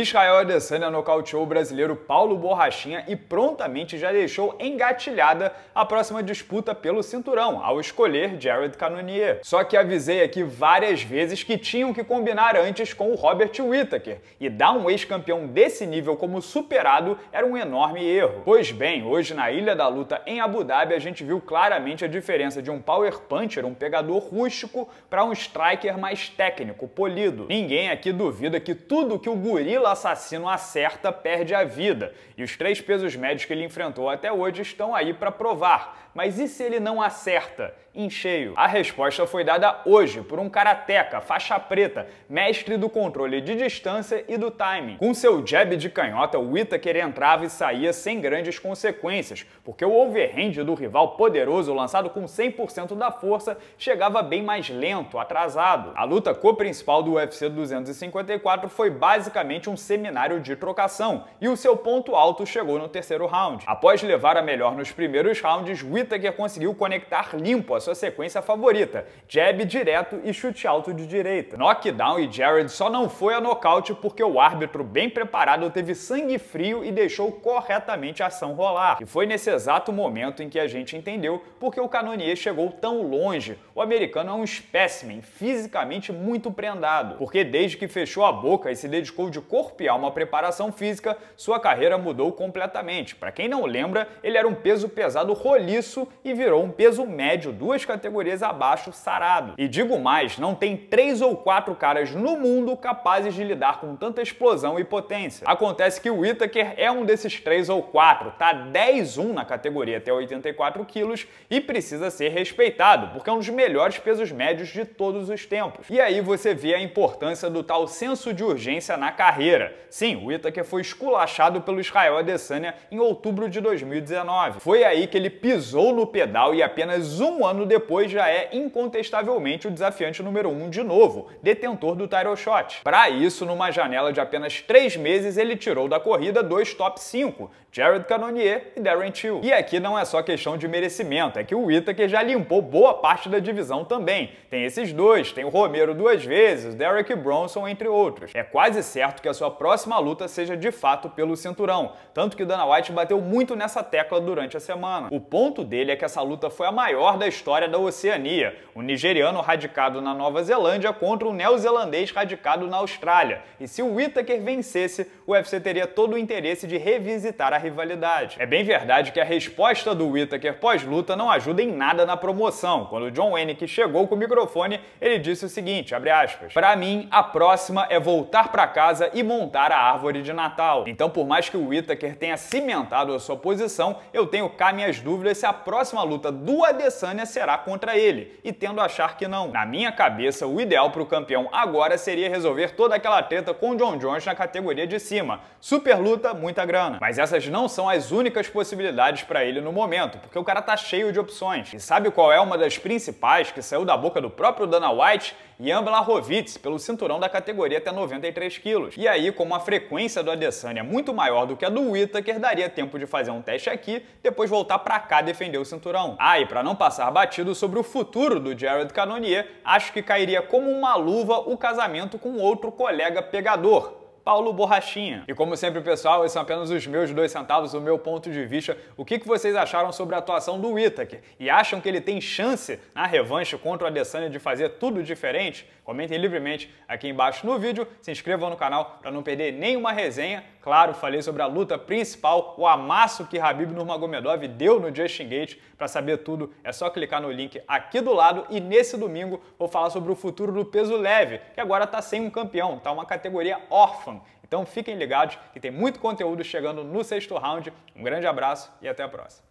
Israel Adesanya nocauteou o brasileiro Paulo Borrachinha e prontamente já deixou engatilhada a próxima disputa pelo cinturão, ao escolher Jared Cannonier. Só que avisei aqui várias vezes que tinham que combinar antes com o Robert Whittaker, e dar um ex-campeão desse nível como superado era um enorme erro. Pois bem, hoje na Ilha da Luta em Abu Dhabi a gente viu claramente a diferença de um power puncher, um pegador rústico, para um striker mais técnico, polido. Ninguém aqui duvida que tudo que o gorila assassino acerta, perde a vida. E os três pesos médios que ele enfrentou até hoje estão aí para provar. Mas e se ele não acerta? Em cheio. A resposta foi dada hoje por um karateca, faixa preta, mestre do controle de distância e do timing. Com seu jab de canhota, o Whittaker entrava e saía sem grandes consequências, porque o overhand do rival poderoso, lançado com 100% da força, chegava bem mais lento, atrasado. A luta co-principal do UFC 254 foi basicamente um seminário de trocação, e o seu ponto alto chegou no terceiro round. Após levar a melhor nos primeiros rounds, Whittaker conseguiu conectar limpo a sua sequência favorita, jab direto e chute alto de direita. Knockdown e Jared só não foi a nocaute porque o árbitro bem preparado teve sangue frio e deixou corretamente a ação rolar. E foi nesse exato momento em que a gente entendeu porque o Canonier chegou tão longe. O americano é um espécimen, fisicamente muito prendado, porque desde que fechou a boca e se dedicou de corpo corpo e alma preparação física, sua carreira mudou completamente. Para quem não lembra, ele era um peso pesado roliço e virou um peso médio, duas categorias abaixo, sarado. E digo mais, não tem três ou quatro caras no mundo capazes de lidar com tanta explosão e potência. Acontece que o Whittaker é um desses três ou quatro, tá 10-1 na categoria até 84 quilos e precisa ser respeitado, porque é um dos melhores pesos médios de todos os tempos. E aí você vê a importância do tal senso de urgência na carreira Sim, o Itaker foi esculachado pelo Israel Adesanya em outubro de 2019. Foi aí que ele pisou no pedal e apenas um ano depois já é incontestavelmente o desafiante número um de novo, detentor do title shot. Para isso, numa janela de apenas três meses, ele tirou da corrida dois top 5, Jared Cannonier e Darren Till. E aqui não é só questão de merecimento, é que o Itaker já limpou boa parte da divisão também. Tem esses dois, tem o Romero duas vezes, Derek Bronson, entre outros. É quase certo que a sua próxima luta seja de fato pelo cinturão, tanto que Dana White bateu muito nessa tecla durante a semana. O ponto dele é que essa luta foi a maior da história da Oceania, um nigeriano radicado na Nova Zelândia contra um neozelandês radicado na Austrália. E se o Whittaker vencesse, o UFC teria todo o interesse de revisitar a rivalidade. É bem verdade que a resposta do Whittaker pós-luta não ajuda em nada na promoção. Quando John Wenick chegou com o microfone, ele disse o seguinte, abre aspas, Pra mim, a próxima é voltar para casa e montar a árvore de Natal. Então, por mais que o Whittaker tenha cimentado a sua posição, eu tenho cá minhas dúvidas se a próxima luta do Adesanya será contra ele, e tendo a achar que não. Na minha cabeça, o ideal para o campeão agora seria resolver toda aquela treta com John Jones na categoria de cima. Super luta, muita grana. Mas essas não são as únicas possibilidades para ele no momento, porque o cara tá cheio de opções. E sabe qual é uma das principais que saiu da boca do próprio Dana White? Ian Blachowicz, pelo cinturão da categoria até 93 quilos. E aí aí como a frequência do Adesanya é muito maior do que a do Whittaker, daria tempo de fazer um teste aqui, depois voltar para cá defender o cinturão. Ah, e para não passar batido sobre o futuro do Jared Cannonier, acho que cairia como uma luva o casamento com outro colega pegador, Paulo Borrachinha. E como sempre, pessoal, esses são apenas os meus dois centavos, o meu ponto de vista. O que vocês acharam sobre a atuação do Whittaker? E acham que ele tem chance na revanche contra o Adesanya de fazer tudo diferente? Comentem livremente aqui embaixo no vídeo, se inscrevam no canal para não perder nenhuma resenha. Claro, falei sobre a luta principal, o amasso que Habib Nurmagomedov deu no Justin Gate. Para saber tudo, é só clicar no link aqui do lado e nesse domingo vou falar sobre o futuro do peso leve, que agora está sem um campeão, está uma categoria órfã smartphone. Então fiquem ligados que tem muito conteúdo chegando no sexto round. Um grande abraço e até a próxima.